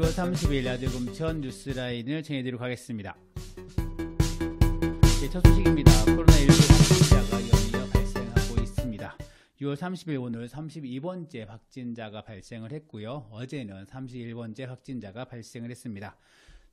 6월 30일 라디오금천 뉴스라인을 정해드리도록 하겠습니다. 네, 첫 소식입니다. 코로나19 확진자가 연이어 발생하고 있습니다. 6월 30일 오늘 32번째 확진자가 발생을 했고요. 어제는 31번째 확진자가 발생을 했습니다.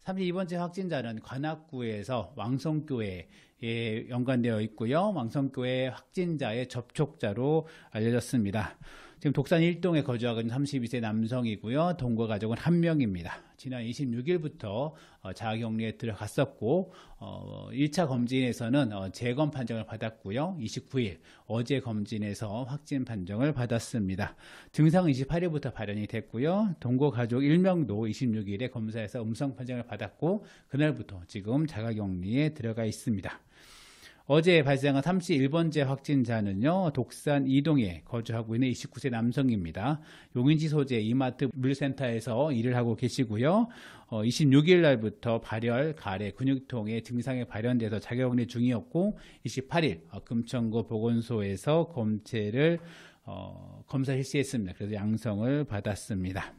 32번째 확진자는 관악구에서 왕성교회에 연관되어 있고요. 왕성교회 확진자의 접촉자로 알려졌습니다. 지금 독산 1동에 거주하고 있는 32세 남성이고요. 동거 가족은 한 명입니다. 지난 26일부터 어, 자가격리에 들어갔었고 어, 1차 검진에서는 어, 재검 판정을 받았고요. 29일 어제 검진에서 확진 판정을 받았습니다. 증상은 28일부터 발현이 됐고요. 동거 가족 1명도 26일에 검사에서 음성 판정을 받았고 그날부터 지금 자가격리에 들어가 있습니다. 어제 발생한 31번째 확진자는요, 독산 이동에 거주하고 있는 29세 남성입니다. 용인지 소재 이마트 물센터에서 일을 하고 계시고요. 어, 26일 날부터 발열, 가래, 근육통의 증상이 발현돼서 자가격리 중이었고 28일 어, 금천구 보건소에서 검체를 어, 검사 실시했습니다. 그래서 양성을 받았습니다.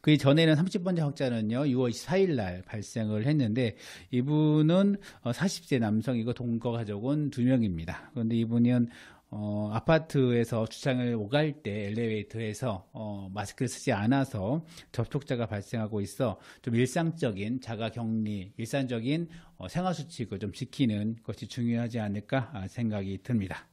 그 전에는 30번째 확자는요, 6월 24일 날 발생을 했는데, 이분은 4 어, 0세 남성이고, 동거 가족은 2명입니다. 그런데 이분은 어, 아파트에서 주차장을 오갈 때 엘리베이터에서 어, 마스크를 쓰지 않아서 접촉자가 발생하고 있어 좀 일상적인 자가 격리, 일상적인 어, 생활 수칙을 좀 지키는 것이 중요하지 않을까 아, 생각이 듭니다.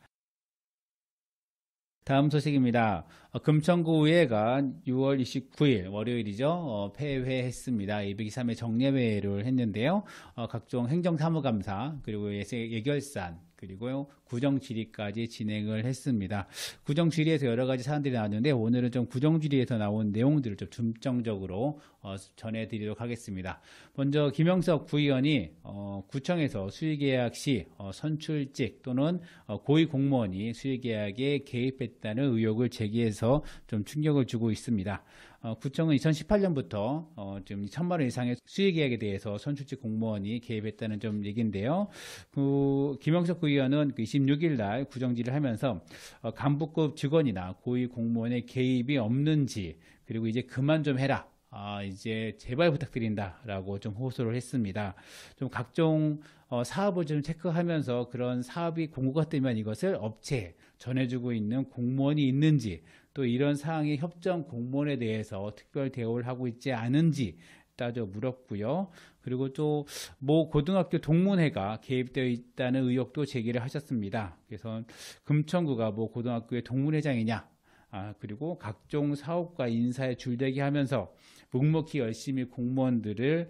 다음 소식입니다. 어, 금천구의회가 6월 29일 월요일이죠. 어, 폐회했습니다. 223회 정례회를 했는데요. 어, 각종 행정사무감사 그리고 예결산 그리고 구정지리까지 진행을 했습니다. 구정지리에서 여러 가지 사안들이 나왔는데 오늘은 좀 구정지리에서 나온 내용들을 좀 중점적으로 어, 전해드리도록 하겠습니다. 먼저 김영석 구의원이 어, 구청에서 수의계약 시 어, 선출직 또는 어, 고위공무원이 수의계약에 개입했다는 의혹을 제기해서 좀 충격을 주고 있습니다. 어, 구청은 2018년부터 어, 지금 1천만 원 이상의 수익 계약에 대해서 선출직 공무원이 개입했다는 좀 얘기인데요. 그 김영석 의원은 그 26일 날 구정지를 하면서 어, 간부급 직원이나 고위 공무원의 개입이 없는지 그리고 이제 그만 좀 해라. 아, 이제 제발 부탁드린다라고 좀 호소를 했습니다. 좀 각종 어, 사업을 좀 체크하면서 그런 사업이 공고가 뜨면 이것을 업체에 전해주고 있는 공무원이 있는지 또 이런 사항이 협정 공무원에 대해서 특별 대우를 하고 있지 않은지 따져 물었고요. 그리고 또 뭐 고등학교 동문회가 개입되어 있다는 의혹도 제기를 하셨습니다. 그래서 금천구가 뭐 고등학교의 동문회장이냐 아, 그리고 각종 사업과 인사에 줄대기 하면서 묵묵히 열심히 공무원들의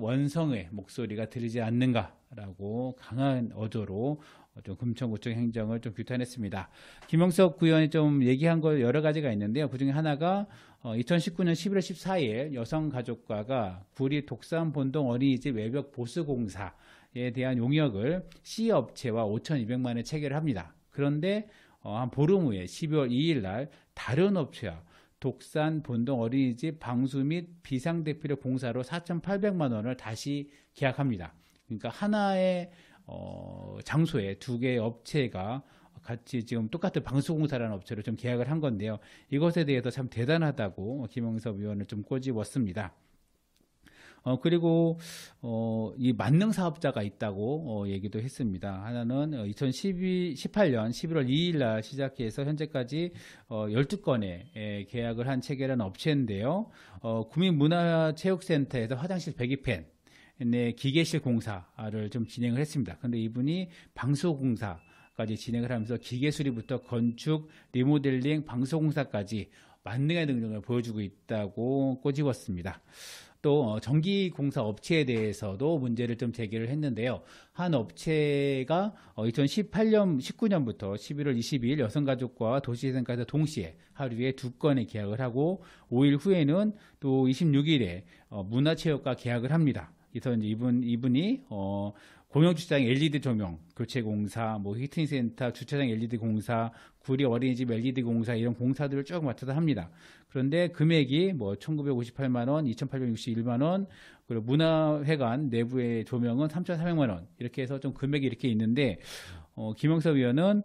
원성의 목소리가 들리지 않는가라고 강한 어조로 좀 금천구청 행정을 좀 규탄했습니다. 김영석 구의원이 좀 얘기한 거 여러 가지가 있는데요. 그중에 하나가 어, 2019년 11월 14일 여성가족과가 구리 독산 본동 어린이집 외벽 보수 공사에 대한 용역을 C 업체와 5,200만 원에 체결합니다. 그런데 어, 한 보름 후에 12월 2일 날 다른 업체와 독산 본동 어린이집 방수 및 비상대피료 공사로 4,800만 원을 다시 계약합니다. 그러니까 하나의 어, 장소에 두 개의 업체가 같이 지금 똑같은 방수공사라는 업체로 좀 계약을 한 건데요. 이것에 대해서 참 대단하다고 김영섭 위원을 좀 꼬집었습니다. 어, 그리고, 어, 이 만능 사업자가 있다고, 어, 얘기도 했습니다. 하나는 2 0 1 8년 11월 2일 날 시작해서 현재까지, 어, 12건의 에, 예, 계약을 한 체계라는 업체인데요. 어, 구민문화체육센터에서 화장실 배기팬, 내 기계실 공사를 좀 진행을 했습니다. 근데 이분이 방수공사 까지 진행을 하면서 기계 수리부터 건축, 리모델링, 방수공사까지 만능의 능력을 보여주고 있다고 꼬집었습니다. 또 어, 전기 공사 업체에 대해서도 문제를 좀 제기를 했는데요. 한 업체가 2018년 19년부터 11월 22일 여성가족과 도시재생과에서 동시에 하루에 두 건의 계약을 하고 5일 후에는 또 26일에 어, 문화체육과 계약을 합니다. 그래서 이제 이분 이분이 어 공영 주차장 LED 조명, 교체 공사, 뭐 히팅 센터, 주차장 LED 공사, 구리 어린이집 LED 공사 이런 공사들을 쭉 맡아서 합니다. 그런데 금액이 뭐 1,958만 원, 2,861만 원, 그리고 문화회관 내부의 조명은 3,400만 원 이렇게 해서 좀 금액이 이렇게 있는데 어 김영섭 위원은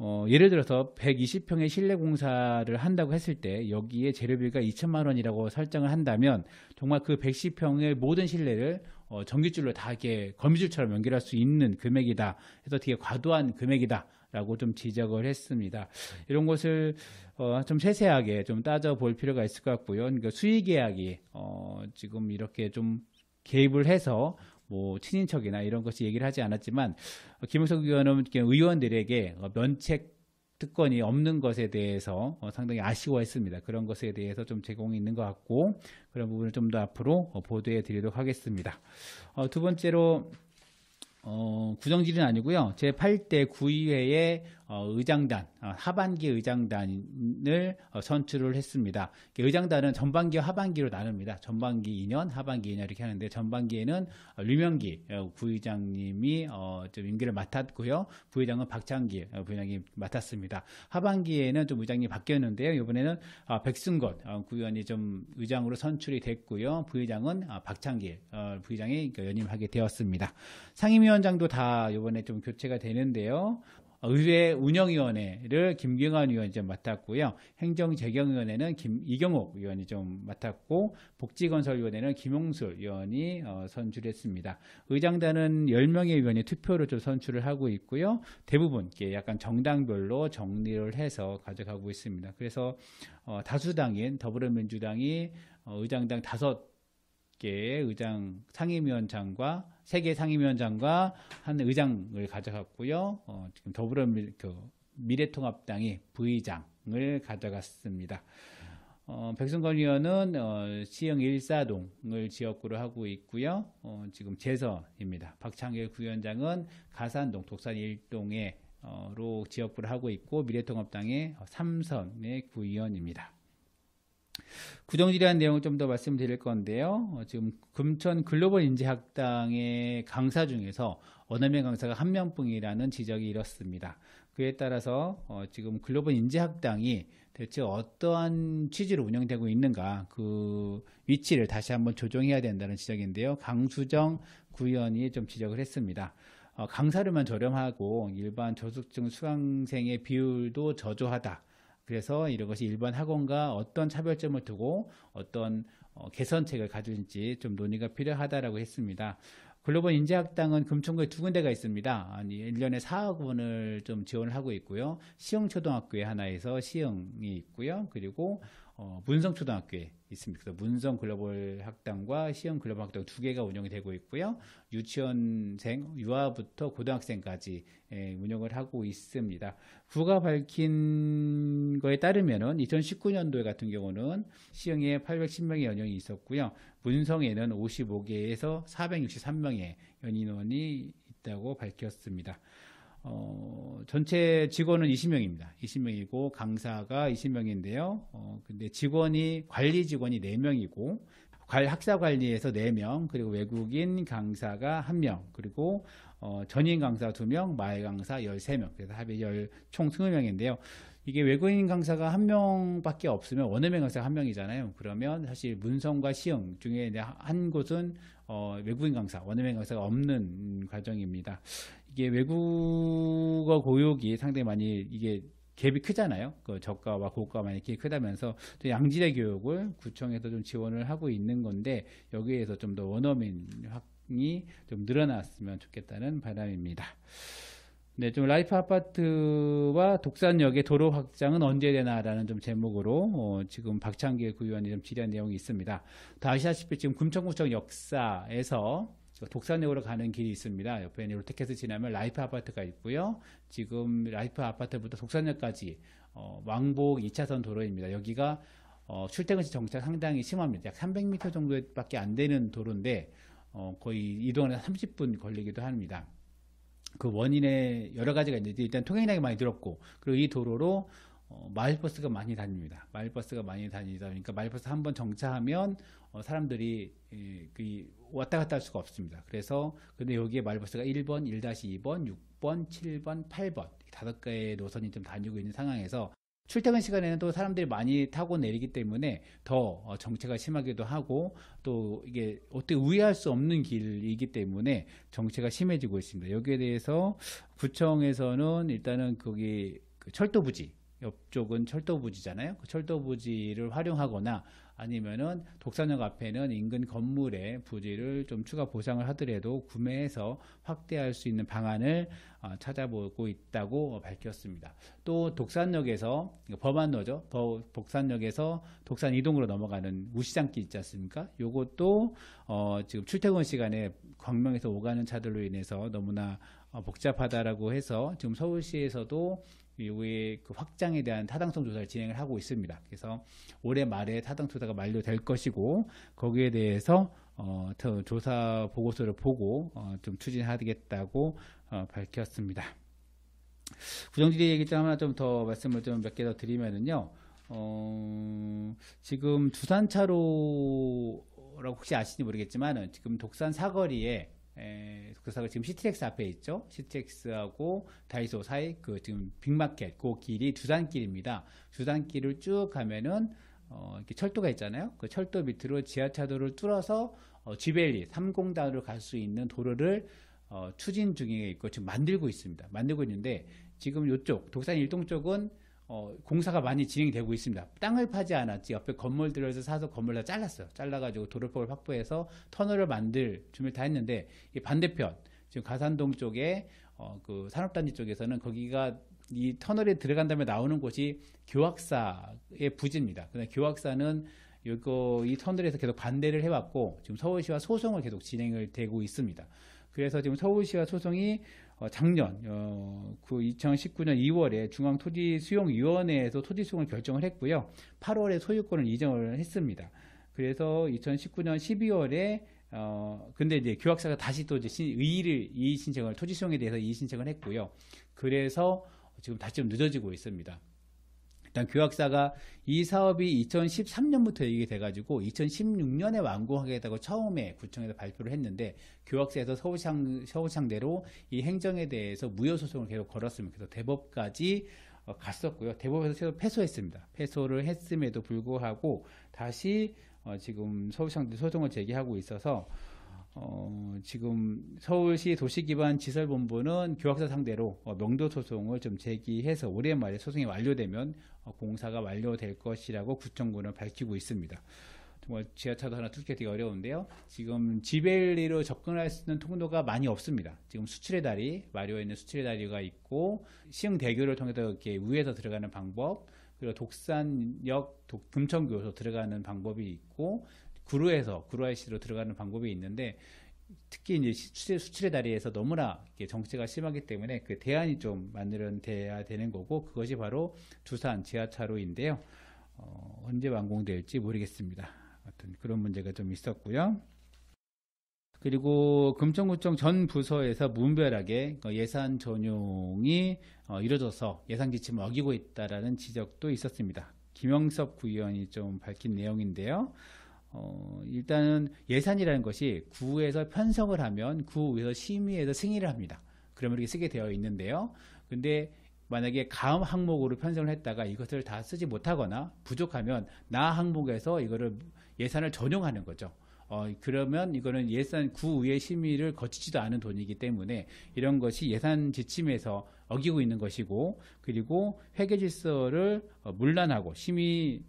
어, 예를 들어서 120평의 실내 공사를 한다고 했을 때 여기에 재료비가 2천만 원이라고 설정을 한다면 정말 그 110평의 모든 실내를 어, 전기줄로 다 이렇게 거미줄처럼 연결할 수 있는 금액이다. 해서 되게 과도한 금액이다. 라고 좀 지적을 했습니다. 이런 것을 어, 좀 세세하게 좀 따져볼 필요가 있을 것 같고요. 그러니까 수의계약이 어, 지금 이렇게 좀 개입을 해서 뭐 친인척이나 이런 것이 얘기를 하지 않았지만 어, 김우석 의원은 의원들에게 어, 면책 특권이 없는 것에 대해서 어, 상당히 아쉬워했습니다. 그런 것에 대해서 좀 제공이 있는 것 같고 그런 부분을 좀 더 앞으로 보도해 드리도록 하겠습니다. 두 번째로 어, 구정질은 아니고요. 제 8대 구의회의 어, 의장단 어, 하반기 의장단을 어, 선출을 했습니다. 의장단은 전반기와 하반기로 나눕니다. 전반기 2년, 하반기 2년 이렇게 하는데 전반기에는 류명기 부의장님이 좀 임기를 맡았고요. 부의장은 박창기 부의장이 맡았습니다. 하반기에는 좀 의장이 님 바뀌었는데요. 이번에는 아, 백승건 구의원이 좀 의장으로 선출이 됐고요. 부의장은 아, 박창기 부의장이 그 연임하게 되었습니다. 상임위원장도 다 이번에 좀 교체가 되는데요. 의회 운영위원회를 김경환 위원이 좀 맡았고요. 행정재경위원회는 김, 이경옥 위원이 좀 맡았고 복지건설위원회는 김용수 위원이 어, 선출했습니다. 의장단은 10명의 위원이 투표로 좀 선출을 하고 있고요. 대부분 약간 정당별로 정리를 해서 가져가고 있습니다. 그래서 어, 다수당인 더불어민주당이 어, 의장당 다섯 개의 장 상임위원장과 세개 상임위원장과 한 의장을 가져갔고요. 어, 지금 더불어미 그 미래통합당이 부의장을 가져갔습니다. 어, 백승건 의원은 어, 시흥 일사동을 지역구로 하고 있고요. 어, 지금 재선입니다. 박창길 구위원장은 가산동 독산 1동에로 지역구를 하고 있고 미래통합당의 삼선의 구의원입니다. 구정지라한 내용을 좀 더 말씀드릴 건데요. 어, 지금 금천 글로벌 인재학당의 강사 중에서 언어면 강사가 한 명뿐이라는 지적이 이렇습니다. 그에 따라서 어, 지금 글로벌 인재학당이 대체 어떠한 취지로 운영되고 있는가 그 위치를 다시 한번 조정해야 된다는 지적인데요. 강수정 구의원이 좀 지적을 했습니다. 어, 강사료만 저렴하고 일반 저소증 수강생의 비율도 저조하다. 그래서 이런 것이 일반 학원과 어떤 차별점을 두고 어떤 어, 개선책을 가질지 좀 논의가 필요하다라고 했습니다. 글로벌 인재학당은 금천구에 두 군데가 있습니다. 아니, 1년에 4학원을 좀 지원을 하고 있고요. 시흥초등학교에 하나에서 시흥이 있고요. 그리고 어, 문성 초등학교에 있습니다. 그래서 문성 글로벌 학당과 시흥 글로벌 학당 두 개가 운영이 되고 있고요. 유치원생 유아부터 고등학생까지 에, 예, 운영을 하고 있습니다. 부가 밝힌 거에 따르면은 2019년도 같은 경우는 시흥에 810명의 연령이 있었고요. 문성에는 55개에서 463명의 연인원이 있다고 밝혔습니다. 어, 전체 직원은 20명입니다. 20명이고 강사가 20명인데요. 어, 근데 직원이 관리 직원이 4명이고 관, 학사 관리에서 4명, 그리고 외국인 강사가 1명, 그리고 어, 전인 강사 2명, 마을 강사 13명. 그래서 합의 1총 20명인데요. 이게 외국인 강사가 한명밖에 없으면 원어민 강사가 한명이잖아요 그러면 사실 문성과 시흥 중에 한 곳은 어, 외국인 강사, 원어민 강사가 없는 과정입니다. 이게 외국어 고육이 상당히 많이 이게 갭이 크잖아요. 그 저가와 고가 많이 크다면서 또 양질의 교육을 구청에서 좀 지원을 하고 있는 건데 여기에서 좀 더 원어민 확이좀 늘어났으면 좋겠다는 바람입니다. 네, 좀 라이프 아파트와 독산역의 도로 확장은 언제 되나라는 좀 제목으로 어, 지금 박창길 구의원이 좀 질의한 내용이 있습니다. 다 아시다시피 지금 금천구청 역사에서 독산역으로 가는 길이 있습니다. 옆에 롯데캐을 지나면 라이프 아파트가 있고요. 지금 라이프 아파트부터 독산역까지 어, 왕복 2차선 도로입니다. 여기가 어, 출퇴근 시 정차 상당히 심합니다. 약 300m 정도밖에 안 되는 도로인데 어, 거의 이동하는 30분 걸리기도 합니다. 그 원인에 여러 가지가 있는데 일단 통행량이 많이 늘었고 그리고 이 도로로 어, 마을버스가 많이 다닙니다. 마을버스가 많이 다니다 보니까 마을버스 한 번 정차하면 어, 사람들이 예, 그 이, 그, 왔다 갔다 할 수가 없습니다. 그래서 근데 여기에 마을버스가 1번, 1-2번, 6번, 7번, 8번 다섯 개의 노선이 좀 다니고 있는 상황에서 출퇴근 시간에는 또 사람들이 많이 타고 내리기 때문에 더 어, 정체가 심하기도 하고 또 이게 어떻게 우회할 수 없는 길이기 때문에 정체가 심해지고 있습니다. 여기에 대해서 구청에서는 일단은 거기 그 철도 부지 옆쪽은 철도 부지잖아요. 그 철도 부지를 활용하거나 아니면은 독산역 앞에는 인근 건물의 부지를 좀 추가 보상을 하더라도 구매해서 확대할 수 있는 방안을 아, 찾아보고 있다고 밝혔습니다. 또 독산역에서 법안로죠 독산역에서 독산 이동으로 넘어가는 우시장길 있지 않습니까? 요것도 어 지금 출퇴근 시간에 광명에서 오가는 차들로 인해서 너무나 어, 복잡하다라고 해서 지금 서울시에서도 요의 그 확장에 대한 타당성 조사를 진행을 하고 있습니다. 그래서 올해 말에 타당 조사가 만료될 것이고 거기에 대해서 어, 조사 보고서를 보고 어, 좀 추진하겠다고 어, 밝혔습니다. 구정지대 얘기 좀 하나 좀 더 말씀을 좀 몇 개 더 드리면은요. 어, 지금 두산차로라고 혹시 아시는지 모르겠지만 은 지금 독산 사거리에 에, 예, 독서사가 그 지금 시티 t 스 앞에 있죠. 시티 t 스하고 다이소 사이 그 지금 빅마켓 그 길이 두산길입니다두산길을쭉 가면은 어, 이렇게 철도가 있잖아요. 그 철도 밑으로 지하차도를 뚫어서 어, 지벨리 삼공단으로갈 수 있는 도로를 어, 추진 중에 있고 지금 만들고 있습니다. 만들고 있는데 지금 이쪽 독산 일동 쪽은 어, 공사가 많이 진행되고 있습니다. 땅을 파지 않았지 옆에 건물들에서 사서 건물 다 잘랐어요. 잘라가지고 도로폭을 확보해서 터널을 만들 준비를 다 했는데 이 반대편 지금 가산동 쪽에 어, 그 산업단지 쪽에서는 거기가 이 터널에 들어간 다음에 나오는 곳이 교학사의 부지입니다. 근데 그러니까 교학사는 이거 이 터널에서 계속 반대를 해왔고 지금 서울시와 소송을 계속 진행을 되고 있습니다. 그래서 지금 서울시와 소송이 어, 작년 어, 그 2019년 2월에 중앙토지수용위원회에서 토지수용을 결정을 했고요. 8월에 소유권을 이전을 했습니다. 그래서 2019년 12월에 어 근데 이제 교학사가 다시 또 이제 의의를 이의 신청을 토지 수용에 대해서 이의 신청을 했고요. 그래서 지금 다시 좀 늦어지고 있습니다. 그러 교학사가 이 사업이 2013년부터 얘기 돼가지고 2016년에 완공하겠다고 처음에 구청에서 발표를 했는데 교학사에서 서울시장, 서울시장대로 이 행정에 대해서 무효소송을 계속 걸었으면 그래서 대법까지 어, 갔었고요. 대법에서 패소했습니다. 패소를 했음에도 불구하고 다시 어 지금 서울시장대 소송을 제기하고 있어서 어, 지금 서울시 도시기반 지설본부는 교학사 상대로 어, 명도 소송을 좀 제기해서 올해 말에 소송이 완료되면 어, 공사가 완료될 것이라고 구청군은 밝히고 있습니다. 정말 지하철도 하나 뚫기 되기 어려운데요. 지금 지벨리로 접근할 수 있는 통로가 많이 없습니다. 지금 수출의 다리, 마리오에 있는 수출의 다리가 있고 시흥대교를 통해서 이렇게 위에서 들어가는 방법, 그리고 독산역 금천교에서 들어가는 방법이 있고 구루에서 구루 i c 로 들어가는 방법이 있는데 특히 이제 수출, 수출의 다리에서 너무나 정체가 심하기 때문에 그 대안이 좀 마련돼야 되는 거고 그것이 바로 두산 지하차로인데요. 어, 언제 완공될지 모르겠습니다. 어떤 그런 문제가 좀 있었고요. 그리고 금천구청 전 부서에서 무분별하게 그 예산 전용이 어, 이루어져서 예산 기침을 어기고 있다라는 지적도 있었습니다. 김영섭 구의원이 좀 밝힌 내용인데요. 어, 일단은 예산이라는 것이 구에서 편성을 하면 구에서 심의해서 승인을 합니다. 그러면 이렇게 쓰게 되어 있는데요. 근데 만약에 가음 항목으로 편성을 했다가 이것을 다 쓰지 못하거나 부족하면 나 항목에서 이거를 예산을 전용하는 거죠. 어, 그러면 이거는 예산 구의 심의를 거치지도 않은 돈이기 때문에 이런 것이 예산 지침에서 어기고 있는 것이고 그리고 회계 질서를 어, 물란하고 심의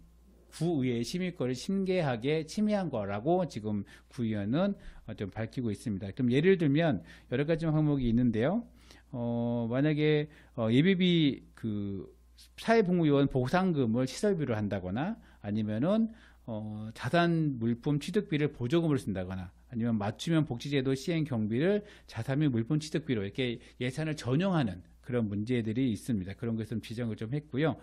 구의회 심의권을 심계하게 침해한 거라고 지금 구의원은 좀 밝히고 있습니다. 그럼 예를 들면 여러 가지 항목이 있는데요. 어, 만약에 어, 예비비 그 사회복무요원 보상금을 시설비로 한다거나 아니면은 어, 자산 물품 취득비를 보조금으로 쓴다거나 아니면 맞춤형 복지제도 시행 경비를 자산 및 물품 취득비로 이렇게 예산을 전용하는 그런 문제들이 있습니다. 그런 것은 지정을 좀 했고요.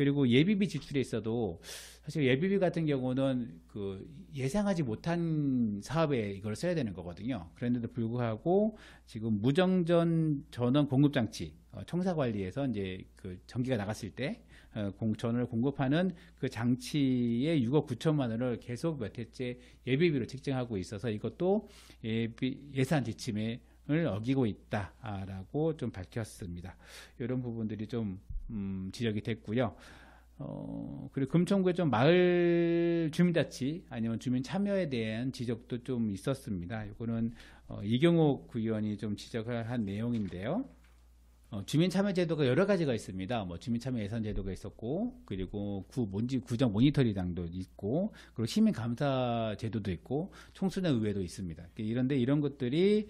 그리고 예비비 지출에 있어도 사실 예비비 같은 경우는 그 예상하지 못한 사업에 이걸 써야 되는 거거든요. 그런데도 불구하고 지금 무정전 전원 공급 장치 어, 청사 관리에서 이제 그 전기가 나갔을 때 어, 공, 전원을 공급하는 그 장치에 6억 9천만 원을 계속 몇 해째 예비비로 책정하고 있어서 이것도 예비, 예산 지침에 을 어기고 있다라고 좀 밝혔습니다. 이런 부분들이 좀 음, 지적이 됐고요. 어, 그리고 금천구에좀 마을 주민자치 아니면 주민 참여에 대한 지적도 좀 있었습니다. 이거는 어, 이경옥 구의원이 좀 지적을 한 내용인데요. 어, 주민 참여 제도가 여러 가지가 있습니다. 뭐 주민 참여 예산 제도가 있었고 그리고 구 뭔지 구정 모니터리당도 있고 그리고 시민 감사 제도도 있고 총수나 의회도 있습니다. 이런데 이런 것들이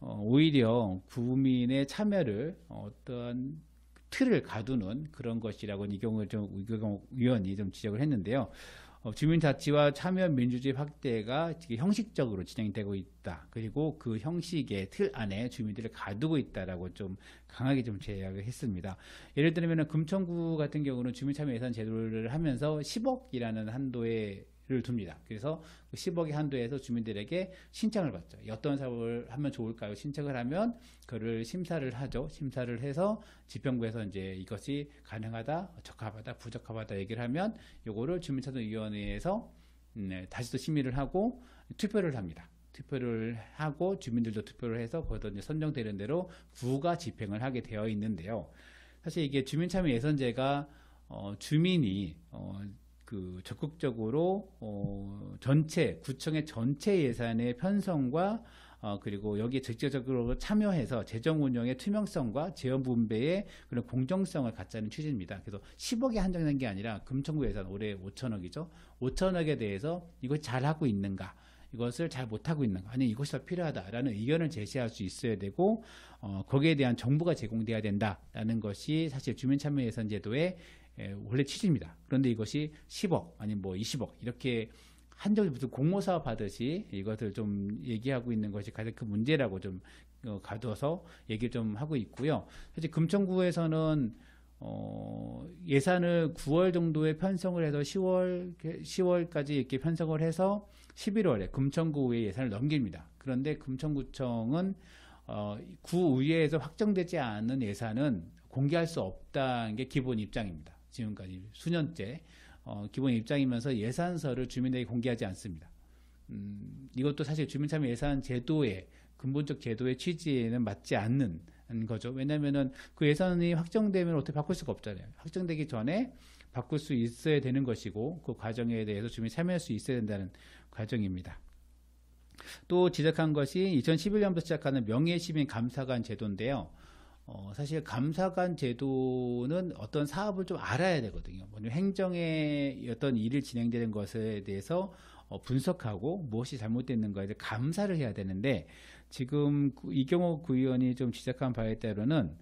어, 오히려 구민의 참여를 어떤 틀을 가두는 그런 것이라고 이경호 좀이 위원이 좀 지적을 했는데요. 어, 주민자치와 참여민주주의 확대가 지금 형식적으로 진행되고 있다. 그리고 그 형식의 틀 안에 주민들을 가두고 있다라고 좀 강하게 좀 제약을 했습니다. 예를 들면 금천구 같은 경우는 주민참여 예산 제도를 하면서 10억이라는 한도의 를 둡니다. 그래서 10억의 그 한도에서 주민들에게 신청을 받죠. 어떤 사업을 하면 좋을까요? 신청을 하면 그를 심사를 하죠. 심사를 해서 지평구에서 이제 이것이 가능하다, 적합하다, 부적합하다 얘기를 하면 요거를 주민참여위원회에서 음, 네, 다시 또 심의를 하고 투표를 합니다. 투표를 하고 주민들도 투표를 해서 거기서 이제 선정되는 대로 구가 집행을 하게 되어 있는데요. 사실 이게 주민참여 예선제가 어, 주민이 어, 그 적극적으로 어 전체 구청의 전체 예산의 편성과 어 그리고 여기에 직접적으로 참여해서 재정 운영의 투명성과 재원 분배의 그런 공정성을 갖자는 취지입니다. 그래서 10억에 한정된 게 아니라 금천구 예산 올해 5천억이죠. 5천억에 대해서 이걸 잘 하고 있는가? 이것을 잘 못하고 있는가 아니 이것이 더 필요하다라는 의견을 제시할 수 있어야 되고 어, 거기에 대한 정보가 제공돼야 된다라는 것이 사실 주민참여예산제도의 예, 원래 취지입니다. 그런데 이것이 10억 아니면 뭐 20억 이렇게 한정이 무슨 공모사 업 받듯이 이것을 좀 얘기하고 있는 것이 가장 큰 문제라고 좀 어, 가둬서 얘기를 좀 하고 있고요. 사실 금천구에서는 어, 예산을 9월 정도에 편성을 해서 10월, 10월까지 이렇게 편성을 해서 11월에 금천구의 예산을 넘깁니다. 그런데 금천구청은 어, 구의회에서 확정되지 않은 예산은 공개할 수 없다는 게 기본 입장입니다. 지금까지 수년째 어, 기본 입장이면서 예산서를 주민에게 공개하지 않습니다. 음, 이것도 사실 주민참여 예산 제도의 근본적 제도의 취지에는 맞지 않는 거죠. 왜냐하면그 예산이 확정되면 어떻게 바꿀 수가 없잖아요. 확정되기 전에 바꿀 수 있어야 되는 것이고 그 과정에 대해서 주민 참여할 수 있어야 된다는 과정입니다. 또 지적한 것이 2011년부터 시작하는 명예시민 감사관 제도인데요. 어, 사실 감사관 제도는 어떤 사업을 좀 알아야 되거든요. 먼저 뭐 행정의 어떤 일을 진행되는 것에 대해서 어, 분석하고 무엇이 잘못됐는가에 대해 감사를 해야 되는데 지금 이경호 구의원이 좀 지적한 바에 따르는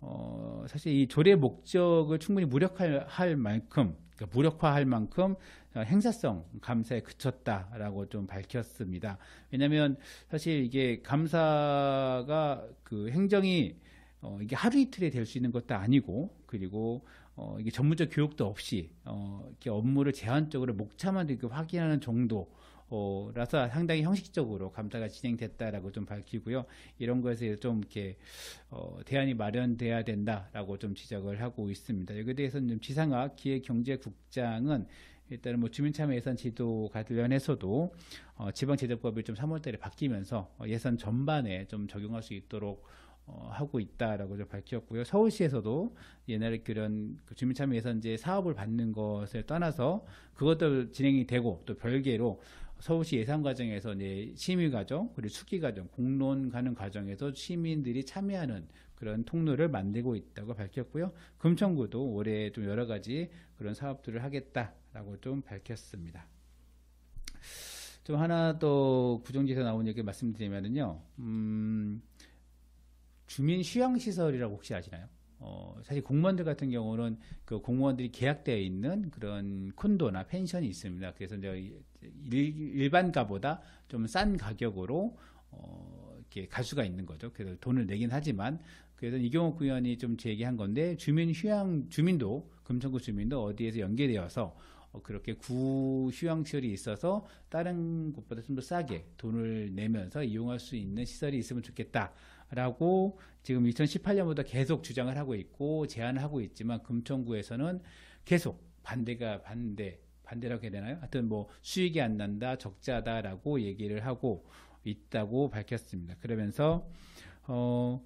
어, 사실 이 조례 목적을 충분히 무력화할 만큼 그러니까 무력화할 만큼 어, 행사성 감사에 그쳤다라고 좀 밝혔습니다. 왜냐하면 사실 이게 감사가 그 행정이 어, 이게 하루 이틀에 될 수 있는 것도 아니고 그리고 어, 이게 전문적 교육도 없이 어, 이렇게 업무를 제한적으로 목차만 이렇게 확인하는 정도 어, 라서 상당히 형식적으로 감사가 진행됐다라고 좀 밝히고요. 이런 것에 좀 이렇게 어, 대안이 마련돼야 된다라고 좀 지적을 하고 있습니다. 여기에 대해서는 좀 지상학 기획경제국장은 일단은 뭐 주민참여 예산 지도 관련해서도 어, 지방재정법이 좀 3월달에 바뀌면서 어, 예산 전반에 좀 적용할 수 있도록 어, 하고 있다라고 밝혔고요. 서울시에서도 옛날에 그런 그 주민참여 예산제 사업을 받는 것을 떠나서 그것도 진행이 되고 또 별개로 서울시 예산 과정에서 이제 심의 과정 그리고 숙기 과정 공론 가는 과정에서 시민들이 참여하는 그런 통로를 만들고 있다고 밝혔고요. 금천구도 올해 좀 여러 가지 그런 사업들을 하겠다라고 좀 밝혔습니다. 좀 하나 또 부정지에서 나온 얘기 말씀드리면은요. 음, 주민 휴양 시설이라고 혹시 아시나요? 어, 사실 공무원들 같은 경우는 그 공무원들이 계약되어 있는 그런 콘도나 펜션이 있습니다. 그래서 이제 일, 반가보다 좀 싼 가격으로 어, 이렇게 갈 수가 있는 거죠. 그래서 돈을 내긴 하지만 그래서 이경옥 구현이좀 제기한 건데 주민 휴양 주민도 금천구 주민도 어디에서 연계되어서 어, 그렇게 구 휴양시설이 있어서 다른 곳보다 좀 더 싸게 돈을 내면서 이용할 수 있는 시설이 있으면 좋겠다. 라고 지금 2018년부터 계속 주장을 하고 있고 제안을 하고 있지만 금천구에서는 계속 반대가 반대 반대라고 해야 되나요? 하여튼 뭐 수익이 안 난다 적자다라고 얘기를 하고 있다고 밝혔습니다. 그러면서 어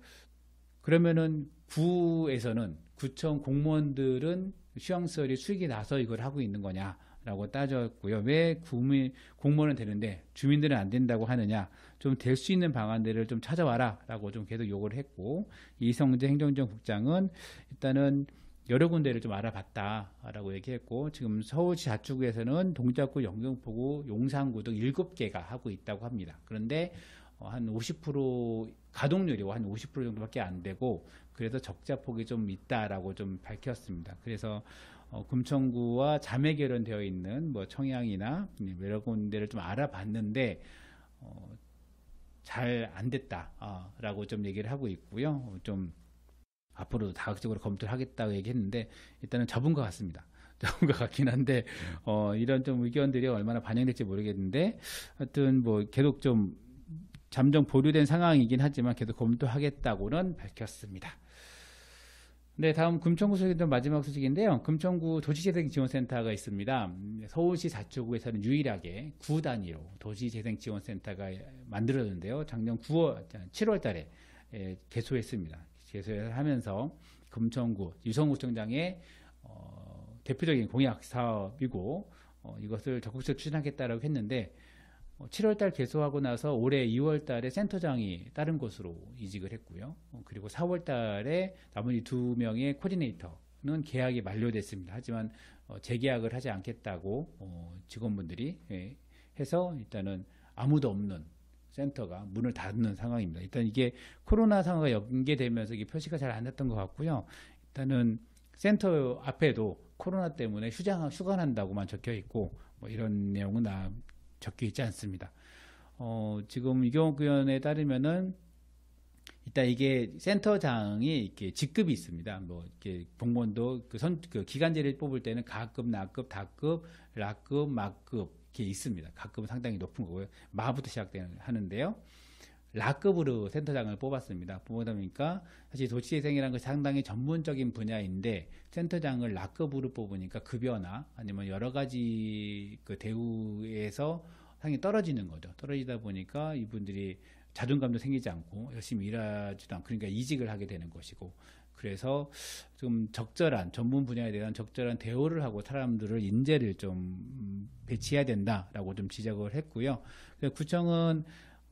그러면은 구에서는 구청 공무원들은 휴양시설이 수익이 나서 이걸 하고 있는 거냐 라고 따졌고요. 왜 국민, 공무원은 되는데 주민들은 안 된다고 하느냐. 좀 될 수 있는 방안들을 좀 찾아와라. 라고 좀 계속 요구를 했고, 이성재 행정정국장은 일단은 여러 군데를 좀 알아봤다라고 얘기했고 지금 서울시 자치구에서는 동작구, 영등포구, 용산구 등 7개가 하고 있다고 합니다. 그런데 어, 한50% 가동률이 한 50% 정도밖에 안 되고 그래서 적자 폭이 좀 있다라고 좀 밝혔습니다. 그래서 어, 금천구와 자매 결연되어 있는 뭐 청양이나 예, 여러 군데를 좀 알아봤는데 어, 잘 안 됐다라고 아, 좀 얘기를 하고 있고요. 어, 좀 앞으로 도 다각적으로 검토를 하겠다고 얘기했는데 일단은 접은 것 같습니다. 접은 것 같긴 한데 어, 이런 좀 의견들이 얼마나 반영될지 모르겠는데 하여튼 뭐 계속 좀 잠정 보류된 상황이긴 하지만 계속 검토하겠다고는 밝혔습니다. 네, 다음 금천구 소식은 마지막 소식인데요. 금천구 도시재생지원센터가 있습니다. 네, 서울시 자치구에서는 유일하게 구 단위로 도시재생지원센터가 만들어졌는데요. 작년 9월, 7월 달에 예, 개소했습니다. 개소하면서 금천구 유성구청장의 어, 대표적인 공약 사업이고 어, 이것을 적극적으로 추진하겠다라고 했는데 7월달 어, 개소하고 나서 올해 2월달에 센터장이 다른 곳으로 이직을 했고요. 어, 그리고 4월달에 나머지 두 명의 코디네이터는 계약이 만료됐습니다. 하지만 어, 재계약을 하지 않겠다고 직원분들이 예, 해서 일단은 아무도 없는 센터가 문을 닫는 상황입니다. 일단 이게 코로나 상황과 연계되면서 이게 표시가 잘 안 됐던 것 같고요. 일단은 센터 앞에도 코로나 때문에 휴장, 휴관한다고만 적혀 있고 뭐 이런 내용은 나, 아, 적혀 있지 않습니다. 어, 지금 유경의원에 따르면은 일단 이게 센터장이 이렇게 직급이 있습니다. 뭐 이렇게 공무원도 그 선그 그 기간제를 뽑을 때는 가급, 나급, 다급, 라급, 막급 이렇게 있습니다. 가급은 상당히 높은 거고요. 마부터 시작되는 하는데요. 라급으로 센터장을 뽑았습니다. 보다 보니까 사실 도시재생이라는 것이 상당히 전문적인 분야인데 센터장을 라급으로 뽑으니까 급여나 아니면 여러 가지 그 대우에서 상이 떨어지는 거죠. 떨어지다 보니까 이분들이 자존감도 생기지 않고 열심히 일하지도 않고 그러니까 이직을 하게 되는 것이고 그래서 좀 적절한 전문 분야에 대한 적절한 대우를 하고 사람들을 인재를 좀 배치해야 된다라고 좀 지적을 했고요. 구청은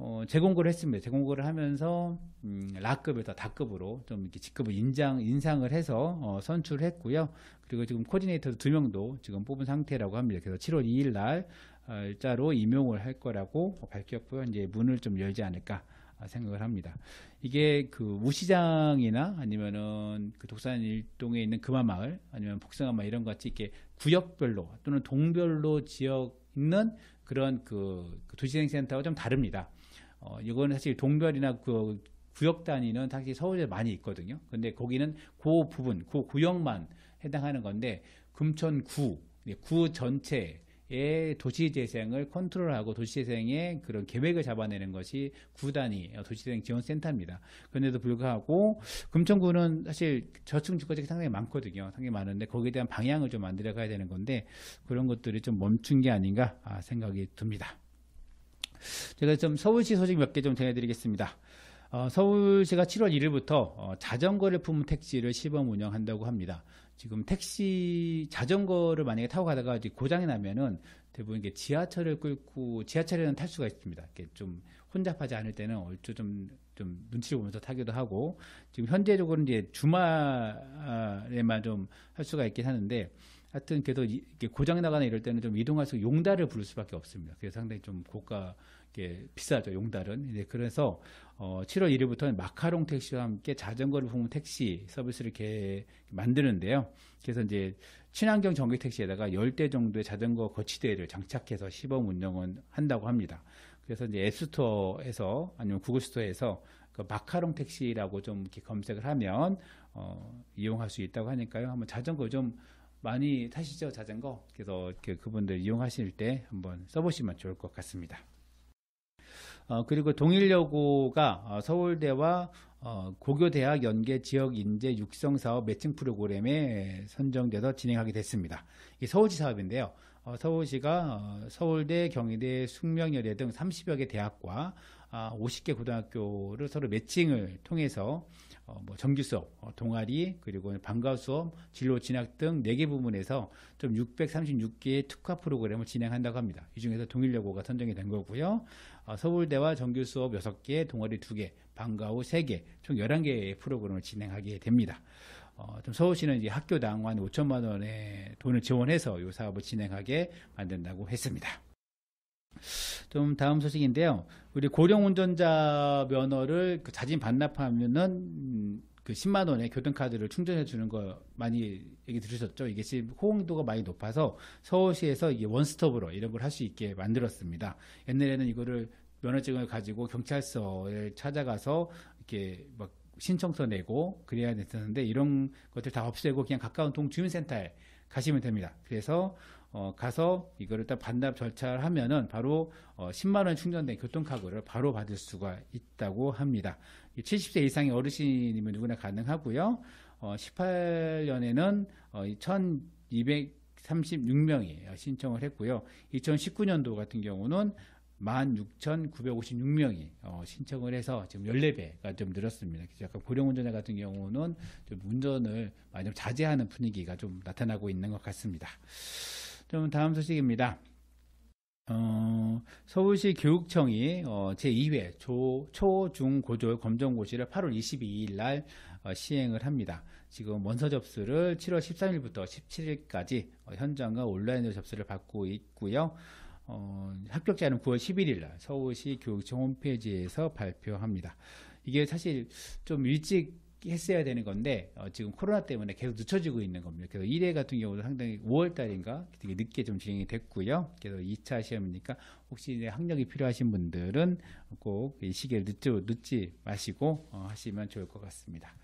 어, 재공고를 했습니다. 재공고를 하면서 음, 라급에서 다급으로 좀 이렇게 직급을 인장 인상을 해서 어, 선출했고요. 그리고 지금 코디네이터 도두 명도 지금 뽑은 상태라고 합니다. 그래서 7월 2일 날 어, 일자로 임용을 할 거라고 밝혔고요. 이제 문을 좀 열지 않을까 생각을 합니다. 이게 그 우시장이나 아니면은 그 독산 일동에 있는 금화마을 아니면 복성아마을 이런 것 같이 이렇게 구역별로 또는 동별로 지역 있는 그런 그, 그 도시생센터가 좀 다릅니다. 어, 이건 사실 동별이나 그 구역 단위는 사실 서울에 많이 있거든요. 근데 거기는 그 부분, 그 구역만 해당하는 건데 금천구, 예, 구 전체의 도시재생을 컨트롤하고 도시재생의 그런 계획을 잡아내는 것이 구단위 어, 도시재생지원센터입니다. 그런데도 불구하고 금천구는 사실 저층 주거지가 상당히 많거든요. 상당히 많은데 거기에 대한 방향을 좀 만들어 가야 되는 건데 그런 것들이 좀 멈춘 게 아닌가 아, 생각이 듭니다. 제가 좀 서울시 소식 몇 개 좀 전해드리겠습니다. 어, 서울시가 7월 1일부터 어, 자전거를 품은 택시를 시범 운영한다고 합니다. 지금 택시 자전거를 만약에 타고 가다가 고장이 나면은 대부분 이게 지하철을 끌고 지하철에는 탈 수가 있습니다. 이게 렇좀 혼잡하지 않을 때는 얼추 좀, 좀 눈치를 보면서 타기도 하고 지금 현재적으로는 이제 주말에만 좀 할 수가 있긴 하는데 하여튼 그래도 이게 고장 나거나 이럴 때는 좀 이동할 수 용달을 부를 수밖에 없습니다. 그래서 상당히 좀 고가 이게 비싸죠 용달은. 네, 그래서 어, 7월 1일부터는 마카롱 택시와 함께 자전거를 품은 택시 서비스를 개, 만드는데요. 그래서 이제 친환경 전기 택시에다가 10대 정도의 자전거 거치대를 장착해서 시범 운영은 한다고 합니다. 그래서 이제 앱스토어에서 아니면 구글스토어에서 그 마카롱 택시라고 좀 이렇게 검색을 하면 어, 이용할 수 있다고 하니까요. 한번 자전거 좀 많이 타시죠 자전거 그래서 이렇게 그분들 이용하실 때 한번 써보시면 좋을 것 같습니다 어, 그리고 동일여고가 어, 서울대와 어, 고교대학 연계 지역 인재 육성 사업 매칭 프로그램에 선정돼서 진행하게 됐습니다. 이 서울시 사업인데요. 어, 서울시가 어, 서울대, 경희대, 숙명여대 등 30여 개 대학과 50개 아, 고등학교를 서로 매칭을 통해서 어, 뭐 정규 수업, 어, 동아리, 그리고 방과 수업, 진로 진학 등 4개 부분에서좀 636개의 특화 프로그램을 진행한다고 합니다. 이 중에서 동일여고가 선정이 된 거고요. 어, 서울대와 정규 수업 6개, 동아리 2개, 방과 후 3개, 총 11개의 프로그램을 진행하게 됩니다. 어, 좀 서울시는 이제 학교당 한 5천만 원의 돈을 지원해서 이 사업을 진행하게 만든다고 했습니다. 좀 다음 소식인데요. 우리 고령 운전자 면허를 그 자진 반납하면은 음, 그 10만 원의 교통카드를 충전해 주는 거 많이 얘기 들으셨죠? 이게 지금 호응도가 많이 높아서 서울시에서 이게 원스톱으로 이런 걸 할 수 있게 만들었습니다. 옛날에는 이거를 면허증을 가지고 경찰서에 찾아가서 이렇게 막 신청서 내고 그래야 됐었는데 이런 것들 다 없애고 그냥 가까운 동주민센터에 가시면 됩니다. 그래서 어, 가서 이거를 딱 반납 절차를 하면은 바로 어, 10만 원 충전된 교통카드를 바로 받을 수가 있다고 합니다. 70세 이상의 어르신이면 누구나 가능하고요. 어, 18년에는 어, 1,236명이 신청을 했고요. 2019년도 같은 경우는 16,956명이 어, 신청을 해서 지금 14배가 좀 늘었습니다. 그래서 약간 고령 운전자 같은 경우는 좀 운전을 많이 좀 자제하는 분위기가 좀 나타나고 있는 것 같습니다. 좀 다음 소식입니다. 어, 서울시 교육청이 어, 제2회 조, 초, 중, 고졸 검정고시를 8월 22일 날 어, 시행을 합니다. 지금 원서 접수를 7월 13일부터 17일까지 어, 현장과 온라인으로 접수를 받고 있고요. 어, 합격자는 9월 11일 날 서울시 교육청 홈페이지에서 발표합니다. 이게 사실 좀 일찍 했어야 되는 건데 어, 지금 코로나 때문에 계속 늦춰지고 있는 겁니다. 그래서 1회 같은 경우도 상당히 5월 달인가 되게 늦게 좀 진행이 됐고요. 그래서 2차 시험이니까 혹시 이제 학력이 필요하신 분들은 꼭 이 시기를 늦지, 늦지 마시고 어, 하시면 좋을 것 같습니다.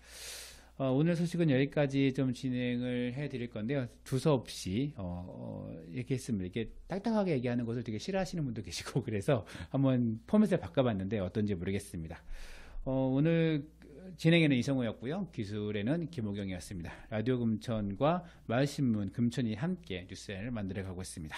어, 오늘 소식은 여기까지 좀 진행을 해 드릴 건데요. 두서없이 어, 어, 이렇게 했습니다. 이렇게 딱딱하게 얘기하는 것을 되게 싫어하시는 분도 계시고 그래서 한번 포맷을 바꿔봤는데 어떤지 모르겠습니다. 어, 오늘 진행에는 이성호였고요. 기술에는 김호경이었습니다. 라디오 금천과 마을신문 금천이 함께 뉴스를 만들어 가고 있습니다.